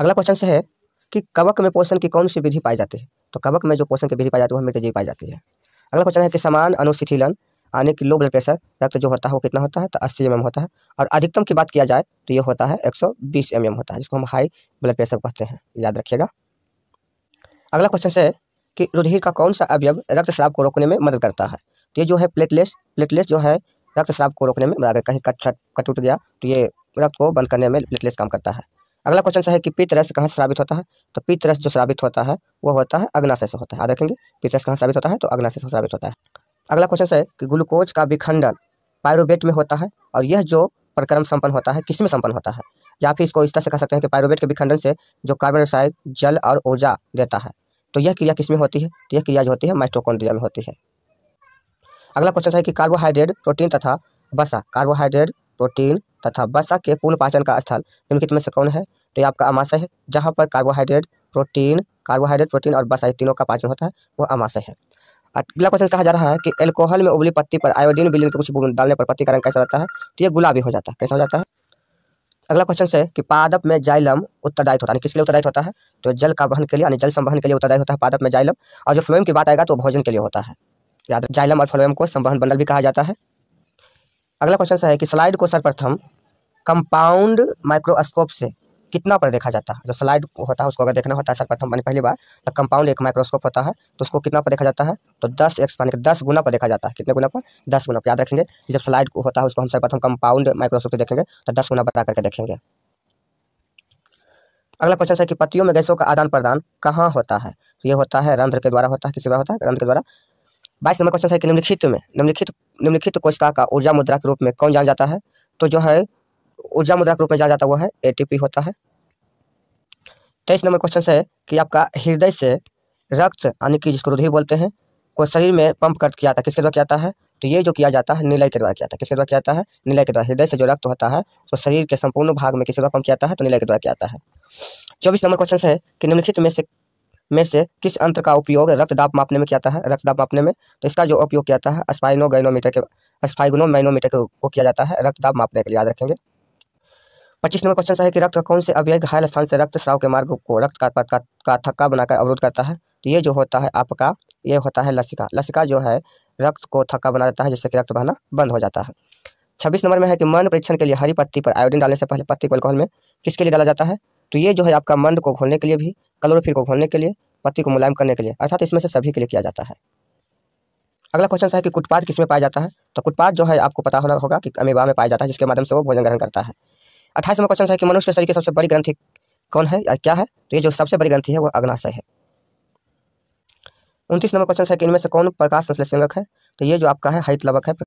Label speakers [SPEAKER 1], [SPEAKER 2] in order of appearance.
[SPEAKER 1] अगला क्वेश्चन से है कि कवक में पोषण की कौन सी विधि पाई जाती है तो कवक में जो पोषण की विधि पाई जाती है वह हमें पाई जाती है अगला क्वेश्चन है कि समान अनुशिथिलन आने की लो ब्लड प्रेशर रक्त जो होता है वो कितना होता है तो अस्सी एम mm होता है और अधिकतम की बात किया जाए तो ये होता है एक सौ mm होता है जिसको हम हाई ब्लड प्रेशर कहते हैं याद रखिएगा अगला क्वेश्चन से कि रुधिर का कौन सा अवयव रक्तस्राव को रोकने में मदद करता है तो ये जो है प्लेटलेस प्लेटलेस जो है रक्तस्राव को रोकने में अगर कहीं कट कट टूट गया तो ये रक्त को बंद करने में प्लेटलेस काम करता है अगला क्वेश्चन है कि पीतरस रस कहाँ श्रावित होता है तो पीतरस रस जो श्रावित होता है वो होता है अग्नाशय से होता है देखेंगे पित्त रस कहाँ श्रावित होता है तो अग्नाशय से श्रावित होता है अगला क्वेश्चन है कि ग्लूकोज का विखंडन पायरोबेट में होता है और यह जो प्रक्रम संपन्न होता है किसमें संपन्न होता है या फिर इसको इस तरह से कह सकते हैं कि पायरोबेट के विखंडन से जो कार्बन डाइऑक्साइड जल और ऊर्जा देता है तो यह क्रिया किसमें होती है तो यह क्रिया जो होती है माइटोकॉन्ड्रिया में होती है अगला क्वेश्चन है कि कार्बोहाइड्रेट प्रोटीन तथा वसा कार्बोहाइड्रेट प्रोटीन तथा वसा के पूर्ण पाचन का स्थल निम्नलिखित में से कौन है तो ये आपका अमाशय है जहाँ पर कार्बोहाइड्रेट प्रोटीन कार्बोहाइड्रेट प्रोटीन और वसा तीनों का पाचन होता है वह अमाशय है अगला क्वेश्चन कहा जा रहा है कि एल्कोहल में उबली पत्ती पर आयोडीन बिलिंग के कुछ गुण डालने पर पत्ती का रंग कैसा रहता है तो ये गुलाबी हो जाता है कैसा हो जाता है अगला क्वेश्चन से कि पादप में जाइलम उत्तरदायित्व होता है किसके लिए उत्तरदायित्व होता है तो जल का वहन के लिए यानी जल संवहन के लिए उत्तरदायित्व होता है पादप में जाइलम और जो फ्लोएम की बात आएगा तो भोजन के लिए होता है याद जाइलम और फ्लोएम को संवहन बंडल भी कहा जाता है अगला क्वेश्चन है कि स्लाइड को सर्वप्रथम कंपाउंड माइक्रोस्कोप से कितना पर देखा जाता है जो स्लाइड होता है उसको अगर देखना होता है सर्वप्रथम मैंने पहली बार तो कंपाउंड एक माइक्रोस्कोप होता है तो उसको कितना पर देखा जाता है तो दस एक्स यानी दस गुना पर देखा जाता है कितने गुना पर दस गुना पर याद रखेंगे जब स्लाइड होता है उसको हम सर्वप्रथम कंपाउंड माइक्रोस्कोप से देखेंगे तो दस गुना बता करके देखेंगे अगला क्वेश्चन है कि पत्तियों में गैसों का आदान प्रदान कहाँ होता है ये होता है रंध्र के द्वारा होता है किसी द्वारा होता है रंध्र के द्वारा बाईस नंबर क्वेश्चन है कि निम्नलिखित में निम्नलिखित निम्नलिखित कोशिका का ऊर्जा मुद्रा के रूप में कौन जाना जाता है तो जो है ऊर्जा मुद्रा के रूप में जाना जाता है वो है एटीपी होता है तेईस नंबर क्वेश्चन है कि आपका हृदय से रक्त यानी कि जिसको रुधिर बोलते हैं को शरीर में पंप कर किया जाता है किसके द्वारा किया जाता है तो ये जो किया जाता है निलय के द्वारा किया जाता है किसके द्वारा किया जाता है निलय के द्वारा हृदय से जो रक्त होता है तो शरीर के संपूर्ण भाग में किसके द्वारा पंप किया जाता है तो निलय के द्वारा किया जाता है चौबीस नंबर क्वेश्चन है कि निम्नलिखित में से में से किस अंतर का उपयोग रक्तदाब मापने में किया जाता है रक्तदाब मापने में तो इसका जो उपयोग किया जाता है स्पाइनोगैनोमीटर के स्पाइगनोमैनोमीटर को किया जाता है रक्तदाब मापने के लिए याद रखेंगे पच्चीस नंबर क्वेश्चन है कि रक्त कौन से अवयव घायल स्थान से रक्त स्राव के मार्ग को रक्त का, का, का थक्का बनाकर अवरोध करता है तो ये जो होता है आपका ये होता है लसिका लसिका जो है रक्त को थक्का बना देता है जिससे कि रक्त बहना बंद हो जाता है छब्बीस नंबर में है कि मन परीक्षण के लिए हरी पत्ती पर आयोडीन डालने से पहले पत्ती को अल्कोहल में किसके लिए डाला जाता है तो ये जो है आपका मन को घोलने के लिए भी फिर को घोलने के लिए पत्ती को मुलायम करने के लिए अर्थात इसमें से सभी के लिए किया जाता है अगला क्वेश्चन है कि कुटपात किसमें पाया जाता है तो कुटपात जो है आपको पता होना होगा कि अमीबा में पाया जाता है जिसके माध्यम से वो भोजन ग्रहण करता है अट्ठाईस नंबर क्वेश्चन है कि मनुष्य के शरीर की सबसे बड़ी ग्रंथि कौन है या क्या है तो ये जो सबसे बड़ी ग्रंथि है वो अग्नाशय है उनतीस नंबर क्वेश्चन है कि इनमें से कौन प्रकाश संश्लेषक है तो ये जो आपका है हरित लवक है